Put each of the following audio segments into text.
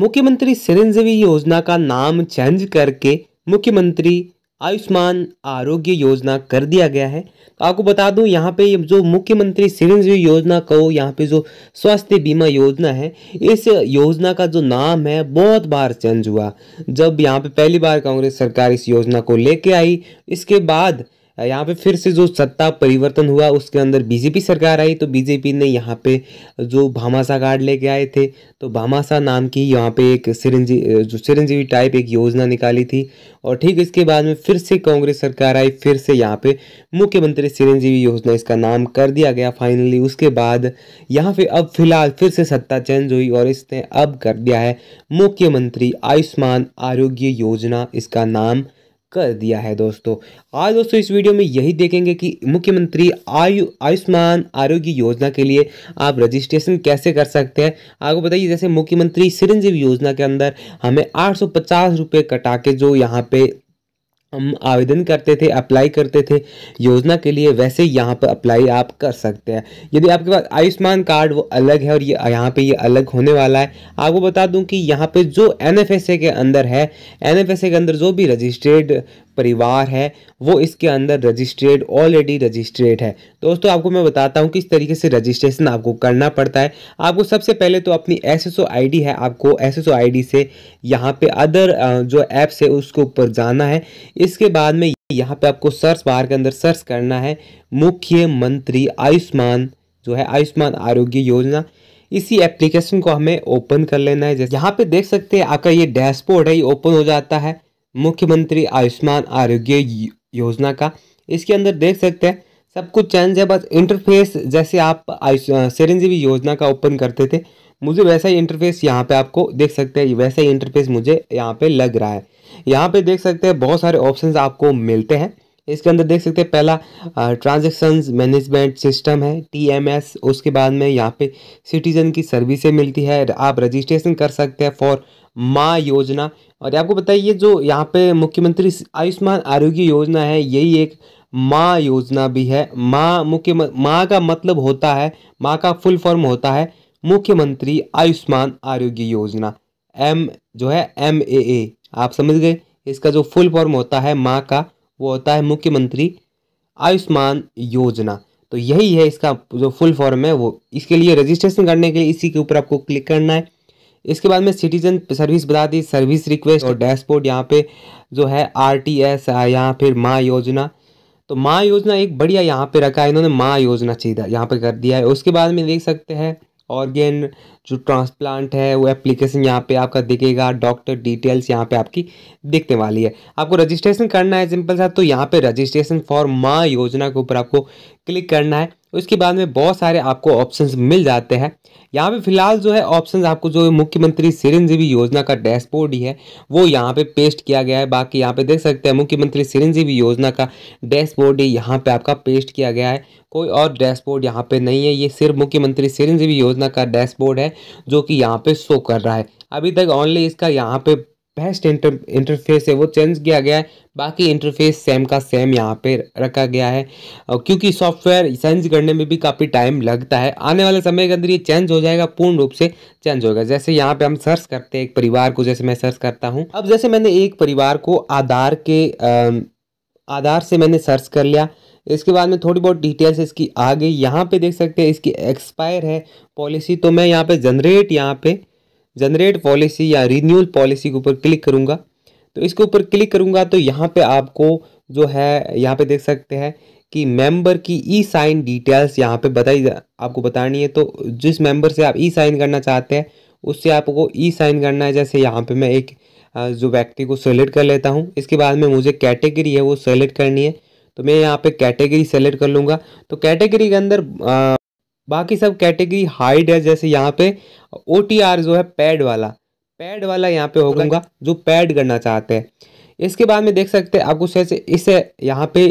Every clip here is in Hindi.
मुख्यमंत्री चिरंजीवी योजना का नाम चेंज करके मुख्यमंत्री आयुष्मान आरोग्य योजना कर दिया गया है तो आपको बता दूं यहाँ पे जो मुख्यमंत्री चिरंजीवी योजना को यहाँ पे जो स्वास्थ्य बीमा योजना है इस योजना का जो नाम है बहुत बार चेंज हुआ जब यहाँ पे पहली बार कांग्रेस सरकार इस योजना को लेके आई इसके बाद यहाँ पे फिर से जो सत्ता परिवर्तन हुआ उसके अंदर बीजेपी सरकार आई तो बीजेपी ने यहाँ पे जो भामासा कार्ड लेके आए थे तो भामासा नाम की यहाँ पे एक सिरंजी जो सिरंजीवी टाइप एक योजना निकाली थी और ठीक इसके बाद में फिर से कांग्रेस सरकार आई फिर से यहाँ पे मुख्यमंत्री सिरंजीवी योजना इसका नाम कर दिया गया फाइनली उसके बाद यहाँ पे अब फिलहाल फिर से सत्ता चेंज हुई और इसने अब कर दिया है मुख्यमंत्री आयुष्मान आरोग्य योजना इसका नाम कर दिया है दोस्तों आज दोस्तों इस वीडियो में यही देखेंगे कि मुख्यमंत्री आयु आयुष्मान आरोग्य योजना के लिए आप रजिस्ट्रेशन कैसे कर सकते हैं आपको बताइए जैसे मुख्यमंत्री सिरंजीवी योजना के अंदर हमें आठ सौ कटा के जो यहाँ पे हम आवेदन करते थे अप्लाई करते थे योजना के लिए वैसे यहाँ पर अप्लाई आप कर सकते हैं यदि आपके पास आयुष्मान कार्ड वो अलग है और ये यहाँ पे ये अलग होने वाला है आपको बता दूं कि यहाँ पे जो एन के अंदर है एन के अंदर जो भी रजिस्ट्रेड परिवार है वो इसके अंदर रजिस्ट्रेड ऑलरेडी रजिस्ट्रेड है दोस्तों आपको मैं बताता हूँ किस तरीके से रजिस्ट्रेशन आपको करना पड़ता है आपको सबसे पहले तो अपनी एस एस है आपको एस एस से यहाँ पे अदर जो ऐप्स है उसके ऊपर जाना है इसके बाद में यहाँ पे आपको सर्च बार के अंदर सर्च करना है मुख्यमंत्री आयुष्मान जो है आयुष्मान आरोग्य योजना इसी एप्लीकेशन को हमें ओपन कर लेना है जैसे यहाँ पे देख सकते हैं आपका ये डैशबोर्ड है ये ओपन हो जाता है मुख्यमंत्री आयुष्मान आरोग्य योजना का इसके अंदर देख सकते हैं सब कुछ चेंज है बस इंटरफेस जैसे आप चिरंजीवी योजना का ओपन करते थे मुझे वैसा ही इंटरफेस यहाँ पे आपको देख सकते हैं वैसा ही इंटरफेस मुझे यहाँ पे लग रहा है यहाँ पे देख सकते हैं बहुत सारे ऑप्शंस आपको मिलते हैं इसके अंदर देख सकते हैं पहला ट्रांजेक्शन मैनेजमेंट सिस्टम है टीएमएस उसके बाद में यहाँ पे सिटीजन की सर्विसें मिलती है आप रजिस्ट्रेशन कर सकते हैं फॉर माँ योजना और आपको बताइए जो यहाँ पे मुख्यमंत्री आयुष्मान आरोग्य योजना है यही एक माँ योजना भी है माँ मुख्य माँ का मतलब होता है माँ का फुल फॉर्म होता है मुख्यमंत्री आयुष्मान आरोग्य योजना एम जो है एम ए ए आप समझ गए इसका जो फुल फॉर्म होता है माँ का वो होता है मुख्यमंत्री आयुष्मान योजना तो यही है इसका जो फुल फॉर्म है वो इसके लिए रजिस्ट्रेशन करने के लिए इसी के ऊपर आपको क्लिक करना है इसके बाद में सिटीजन सर्विस बता दी सर्विस रिक्वेस्ट और डैशबोर्ड यहाँ पे जो है आर टी एस यहाँ फिर माँ योजना तो माँ योजना एक बढ़िया यहाँ पे रखा है इन्होंने माँ योजना सीधा यहाँ पे कर दिया है उसके बाद में देख सकते हैं ऑर्गेन जो ट्रांसप्लांट है वो एप्लीकेशन यहाँ पे आपका दिखेगा डॉक्टर डिटेल्स यहाँ पे आपकी दिखने वाली है आपको रजिस्ट्रेशन करना है सिंपल सा तो यहाँ पे रजिस्ट्रेशन फॉर माँ योजना के ऊपर आपको क्लिक करना है उसके बाद में बहुत सारे आपको ऑप्शंस मिल जाते हैं यहाँ पे फिलहाल जो है ऑप्शंस आपको जो मुख्यमंत्री चिरंजीवी योजना का डैशबोर्ड ही है वो यहाँ पे पेस्ट किया गया है बाकी यहाँ पे देख सकते हैं मुख्यमंत्री चिरंजीवी योजना का डैशबोर्ड ही यहाँ पे आपका पेस्ट किया गया है कोई और डैशबोर्ड यहाँ पे नहीं है ये सिर्फ मुख्यमंत्री चिरंजीवी योजना का डैशबोर्ड है जो कि यहाँ पे शो कर रहा है अभी तक ऑनली इसका यहाँ पे बेस्ट इंटर इंटरफेस है वो चेंज किया गया है बाकी इंटरफेस सेम का सेम यहाँ पे रखा गया है क्योंकि सॉफ्टवेयर चेंज करने में भी काफ़ी टाइम लगता है आने वाले समय के अंदर ये चेंज हो जाएगा पूर्ण रूप से चेंज होगा जैसे यहाँ पे हम सर्च करते हैं एक परिवार को जैसे मैं सर्च करता हूँ अब जैसे मैंने एक परिवार को आधार के आधार से मैंने सर्च कर लिया इसके बाद में थोड़ी बहुत डिटेल्स इसकी आ गई यहाँ पे देख सकते हैं इसकी एक्सपायर है पॉलिसी तो मैं यहाँ पे जनरेट यहाँ पे जनरेट पॉलिसी या रीन्यूल पॉलिसी के ऊपर क्लिक करूँगा तो इसके ऊपर क्लिक करूँगा तो यहाँ पर आपको जो है यहाँ पर देख सकते हैं कि मेंबर की ई साइन डिटेल्स यहाँ पे बताई आपको बतानी है तो जिस मेंबर से आप ई साइन करना चाहते हैं उससे आपको ई साइन करना है जैसे यहाँ पे मैं एक जो व्यक्ति को सेलेक्ट कर लेता हूँ इसके बाद में मुझे कैटेगरी है वो सेलेक्ट करनी है तो मैं यहाँ पे कैटेगरी सेलेक्ट कर लूँगा तो कैटेगरी के अंदर बाकी सब कैटेगरी हाइड है जैसे यहाँ पे ओ जो है पैड वाला पैड वाला यहाँ पे होगा जो पैड करना चाहते हैं इसके बाद में देख सकते हैं आपको से इसे यहाँ पे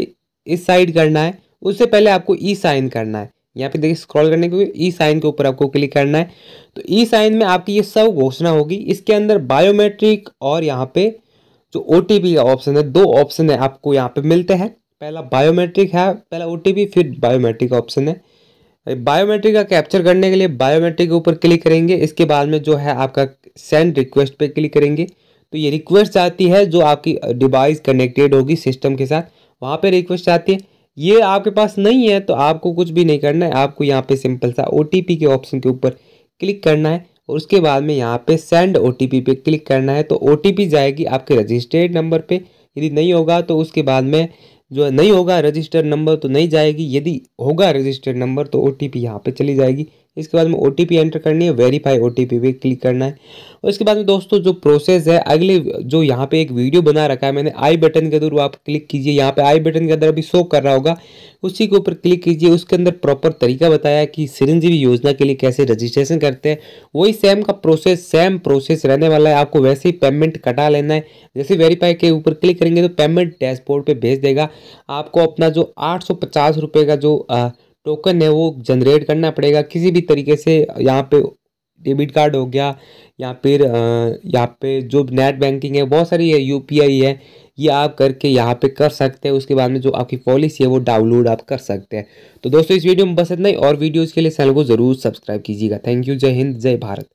इस साइड करना है उससे पहले आपको ई e साइन करना है यहाँ पे देखिए स्क्रॉल करने के ई साइन e के ऊपर आपको क्लिक करना है तो ई e साइन में आपकी ये सब घोषणा होगी इसके अंदर बायोमेट्रिक और यहाँ पे जो ओ का ऑप्शन है दो ऑप्शन है आपको यहाँ पे मिलते हैं पहला बायोमेट्रिक है पहला ओ फिर बायोमेट्रिक ऑप्शन है बायोमेट्रिक का कैप्चर करने के लिए बायोमेट्रिक के ऊपर क्लिक करेंगे इसके बाद में जो है आपका सेंड रिक्वेस्ट पे क्लिक करेंगे तो ये रिक्वेस्ट आती है जो आपकी डिवाइस कनेक्टेड होगी सिस्टम के साथ वहाँ पे रिक्वेस्ट आती है ये आपके पास नहीं है तो आपको कुछ भी नहीं करना है आपको यहाँ पे सिंपल सा ओ के ऑप्शन के ऊपर क्लिक करना है और उसके बाद में यहाँ पे सेंड ओ पे क्लिक करना है तो ओ जाएगी आपके रजिस्टर्ड नंबर पर यदि नहीं होगा तो उसके बाद में जो नहीं होगा रजिस्टर्ड नंबर तो नहीं जाएगी यदि होगा रजिस्टर्ड नंबर तो ओ टी पी यहाँ पर चली जाएगी इसके बाद में ओ एंटर करनी है वेरीफाई ओ टी पे क्लिक करना है और इसके बाद में दोस्तों जो प्रोसेस है अगले जो यहाँ पे एक वीडियो बना रखा है मैंने आई बटन के अंदर आप क्लिक कीजिए यहाँ पे आई बटन के अंदर अभी शो कर रहा होगा उसी के ऊपर क्लिक कीजिए उसके अंदर प्रॉपर तरीका बताया कि सिरंजीवी योजना के लिए कैसे रजिस्ट्रेशन करते हैं वही सेम का प्रोसेस सेम प्रोसेस रहने वाला है आपको वैसे ही पेमेंट कटा लेना है जैसे वेरीफाई के ऊपर क्लिक करेंगे तो पेमेंट डैशबोर्ड पर भेज देगा आपको अपना जो आठ सौ का जो आ, टोकन है वो जनरेट करना पड़ेगा किसी भी तरीके से यहाँ पे डेबिट कार्ड हो गया या फिर यहाँ पे जो नेट बैंकिंग है बहुत सारी है यू है ये आप करके यहाँ पे कर सकते हैं उसके बाद में जो आपकी पॉलिसी है वो डाउनलोड आप कर सकते हैं तो दोस्तों इस वीडियो में बस इतना ही और वीडियोज़ के लिए चैनल को ज़रूर सब्सक्राइब कीजिएगा थैंक यू जय हिंद जय भारत